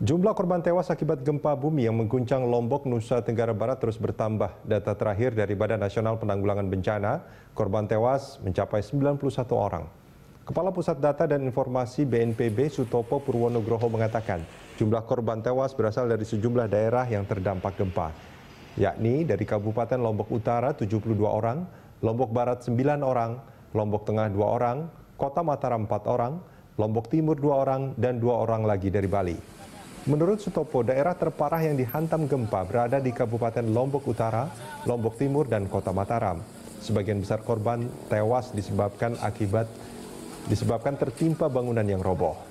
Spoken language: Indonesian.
Jumlah korban tewas akibat gempa bumi yang mengguncang Lombok, Nusa Tenggara Barat terus bertambah. Data terakhir dari Badan Nasional Penanggulangan Bencana, korban tewas mencapai 91 orang. Kepala Pusat Data dan Informasi BNPB Sutopo Purwonugroho mengatakan, jumlah korban tewas berasal dari sejumlah daerah yang terdampak gempa, yakni dari Kabupaten Lombok Utara 72 orang, Lombok Barat 9 orang, Lombok Tengah 2 orang, Kota Mataram 4 orang, Lombok Timur 2 orang, dan 2 orang lagi dari Bali. Menurut Sutopo, daerah terparah yang dihantam gempa berada di Kabupaten Lombok Utara, Lombok Timur, dan Kota Mataram. Sebagian besar korban tewas disebabkan akibat disebabkan tertimpa bangunan yang roboh.